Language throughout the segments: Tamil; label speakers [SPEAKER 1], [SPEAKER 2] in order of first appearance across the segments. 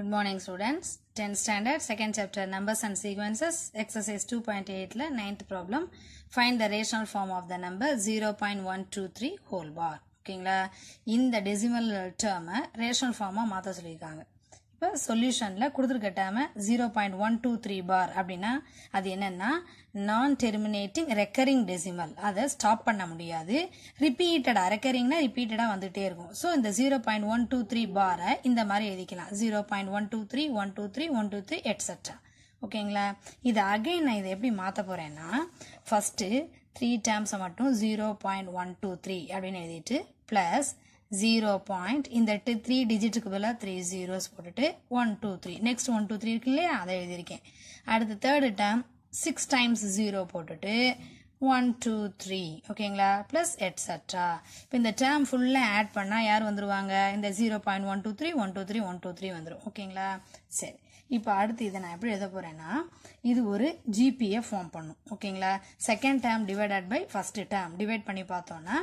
[SPEAKER 1] Good morning students tenth standard second chapter numbers and sequences exercise two point எயிட்டில் ninth problem find the rational form of the number zero point one two three whole bar ஓகேங்களா இந்த டெசிமல் டேர்மை ரேஷனல் ஃபார்மாக மாற்ற சொல்லியிருக்காங்க இப்போ சொல்யூஷனில் கொடுத்துருக்க zero point one two three bar அப்படின்னா அது என்னென்னா நான் டெர்மினேட்டிங் ரெக்கரிங் டெசிமல் அதை ஸ்டாப் பண்ண முடியாது ரிப்பீட்டடாக ரெக்கரிங்னா ரிப்பீட்டடாக வந்துகிட்டே இருக்கும் ஸோ இந்த zero point one two three பாரை இந்த மாதிரி எழுதிக்கலாம் zero point one two three one two three one two three etcetera ஓகேங்களா இது அகைன் நான் இதை எப்படி மாற்ற போகிறேன்னா ஃபஸ்ட்டு த்ரீ டேர்ம்ஸை மட்டும் zero point one two three அப்படின்னு எழுதிட்டு ப்ளஸ் ஜீரோ பாயிண்ட் இந்த த்ரீ டிஜிட்டுக்கு பதிலாக த்ரீ ஜீரோஸ் போட்டுட்டு one two three next one two three இருக்கு இல்லையா அதை எழுதியிருக்கேன் அடுத்து third term six times zero போட்டுட்டு ஒன் டூ த்ரீ ஓகேங்களா ப்ளஸ் எட்ஸட்ரா இப்போ இந்த டேர்ம் ஃபுல்லாக ஆட் பண்ணால் யார் வந்துடுவாங்க இந்த zero point one two three one two three one two three வந்துடும் ஓகேங்களா சரி இப்போ அடுத்து இதை நான் எப்படி எழுத போகிறேன்னா இது ஒரு ஜிபியை ஃபார்ம் பண்ணும் ஓகேங்களா second term divided by first term divide பண்ணி பார்த்தோன்னா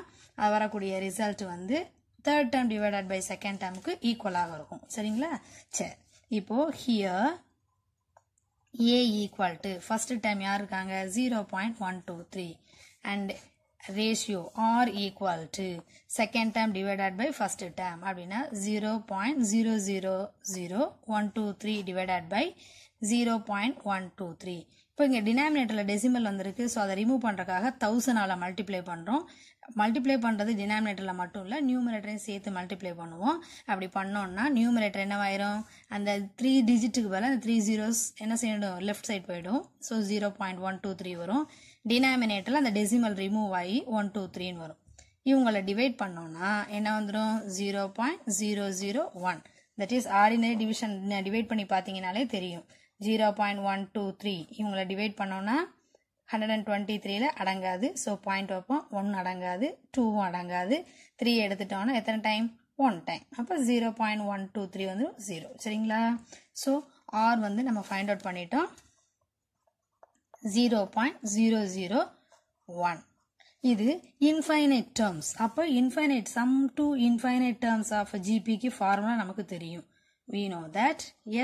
[SPEAKER 1] அது வரக்கூடிய ரிசல்ட் வந்து third term divided by second டேர்முக்கு ஈக்குவலாக இருக்கும் சரிங்களா சரி இப்போது here a equal to first time யார் இருக்காங்க zero point one two three and ratio r equal to second term divided by first term அப்படின்னா zero point zero zero zero one two three divided by zero point one two three இப்போ இங்கே டினாமினேட்டரில் டெசிமல் வந்திருக்கு ஸோ அதை ரிமூவ் பண்ணுறக்காக தௌசண்டால் மல்டிப்ளை பண்ணுறோம் மல்டிப்ளை பண்ணுறது டினாமினேட்டரில் மட்டும் இல்லை நியூமினேட்டரையும் சேர்த்து மல்டிப்ளை பண்ணுவோம் அப்படி பண்ணோன்னா நியூமினேட்டர் என்னவாயிரும் அந்த த்ரீ டிஜிட்டுக்கு பதில் அந்த த்ரீ ஜீரோஸ் என்ன செய்யணும் லெஃப்ட் சைட் போயிடும் so zero point one two three வரும் டினாமினேட்டரில் அந்த டெசிமல் ரிமூவ் ஆகி ஒன் டூ த்ரீன்னு வரும் இவங்களை டிவைட் பண்ணோன்னா என்ன வந்துடும் zero point zero zero one that is ordinary division divide பண்ணி பார்த்தீங்கனாலே தெரியும் zero point one two three இவங்களை டிவைட் பண்ணோன்னா ஹண்ட்ரட் அண்ட் டுவெண்ட்டி த்ரீல அடங்காது ஸோ பாயிண்ட் வைப்போம் ஒன் அடங்காது டூவும் அடங்காது த்ரீ எடுத்துட்டோன்னா எத்தனை டைம் ஒன் டைம் அப்போ zero point one two three வந்து ஜீரோ சரிங்களா ஸோ ஆர் வந்து நம்ம ஃபைண்ட் அவுட் பண்ணிட்டோம் zero point zero zero one இது இன்ஃபைனைட் டேர்ம்ஸ் அப்போ infinite sum to infinite terms of ஜிபிக்கு ஃபார்முலா நமக்கு தெரியும் we know that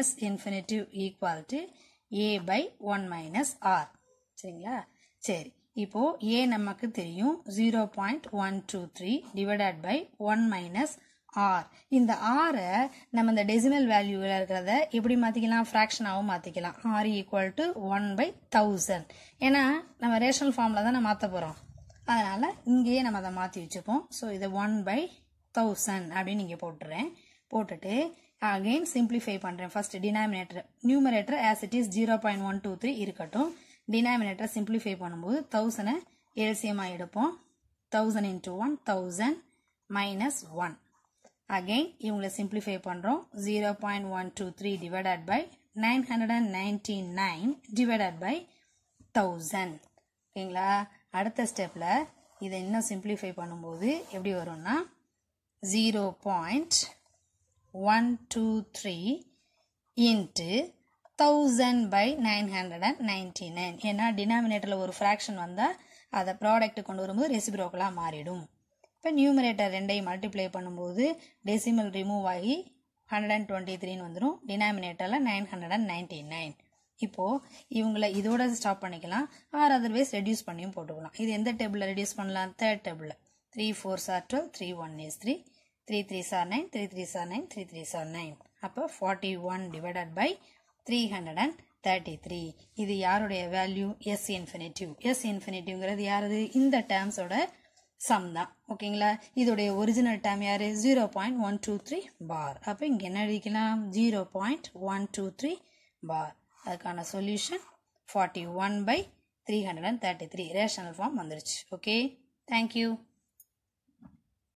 [SPEAKER 1] S infinitive equal to A by 1 minus R. சரிங்களா? சரி. இப்போ A நம்மக்கு தெரியும் 0.123 divided by 1 minus R. இந்த R நம்ம இந்த decimal valueல இருக்கிறத எப்படி fraction ஃப்ராக்ஷனாகவும் மாத்திக்கிலாம். R equal to 1 by 1000 என்ன நம்ம rational ஃபார்ம்ல தான் மாற்ற போகிறோம் அதனால இங்கேயே நம்ம அதை மாற்றி வச்சுப்போம் ஸோ இதை ஒன் பை தௌசண்ட் அப்படின்னு போட்டுறேன் போட்டுட்டு அகைன் சிம்பிளிஃபை பண்ணுறேன் first denominator numerator as it is zero point one two three இருக்கட்டும் டினாமினேட்டரை சிம்பிளிஃபை பண்ணும்போது தௌசண்டை எல்சியமாக எடுப்போம் thousand into one thousand minus one again இவங்களை சிம்பிளிஃபை பண்ணுறோம் zero point one two three divided by nine hundred and ninety nine divided by thousand ஓகேங்களா அடுத்த ஸ்டெப்பில் இதை இன்னும் சிம்பிளிஃபை பண்ணும்போது எப்படி வரும்னா zero point one two three into thousand by nine hundred and ninety nine ஏன்னா டினாமினேட்டரில் ஒரு ஃப்ராக்ஷன் வந்தால் அதை ப்ராடக்ட்டு கொண்டு வரும்போது ரெசிப்ரோக்கலாக மாறிடும் இப்போ நியூமரேட்டர் ரெண்டையும் மல்டிப்ளை பண்ணும்போது டெசிமல் ரிமூவ் ஆகி ஹண்ட்ரட் அண்ட் டுவெண்ட்டி த்ரீன்னு வந்துடும் டினாமினேட்டரில் nine hundred and ninety nine இப்போது இவங்கள இதோட ஸ்டாப் பண்ணிக்கலாம் ஆர் அதர்வைஸ் ரெடியூஸ் பண்ணியும் போட்டுக்கலாம் இது எந்த டேபிளில் ரெடியூஸ் பண்ணலாம் தேர்ட் டேபிளில் three four are twelve three one is three three three are nine three three are nine three three are nine அப்போ forty one divided by three hundred and thirty three இது யாருடைய வேல்யூ எஸ் இன்ஃபினிட்டிவ் எஸ் இன்ஃபினிட்டிவ்ங்கிறது யாரது இந்த டேர்ம்ஸோட சம் தான் ஓகேங்களா இதோடைய ஒரிஜினல் டேம் யார் zero point one two three bar அப்போ இங்கே என்ன எழுதிக்கலாம் zero point one two three bar அதுக்கான solution forty one by three hundred and thirty three rational form வந்துருச்சு ஓகே தேங்க்யூ